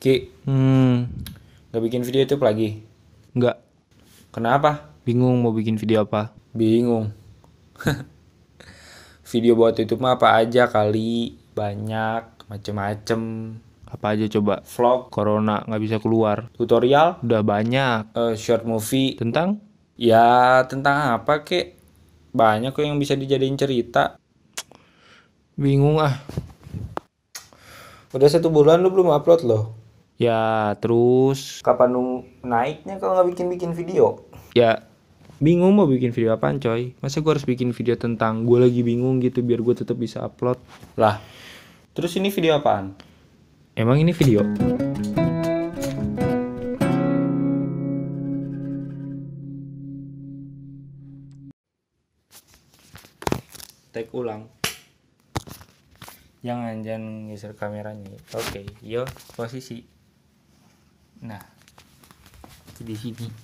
Ki, hmm, gak bikin video itu lagi? Nggak. Kenapa? Bingung mau bikin video apa? Bingung. video buat YouTube mah apa aja kali, banyak, macem-macem. Apa aja coba? Vlog. Corona nggak bisa keluar. Tutorial? Udah banyak. Uh, short movie. Tentang? Ya tentang apa kek? Banyak kok yang bisa dijadiin cerita. Bingung ah. Udah satu bulan lu belum upload loh. Ya terus. Kapan lu naiknya kalau nggak bikin-bikin video? Ya bingung mau bikin video apaan coy. Masa gua harus bikin video tentang gua lagi bingung gitu biar gua tetap bisa upload. Lah. Terus ini video apaan? Emang ini video? Take ulang jangan jangan geser kameranya oke okay, yo posisi nah di sini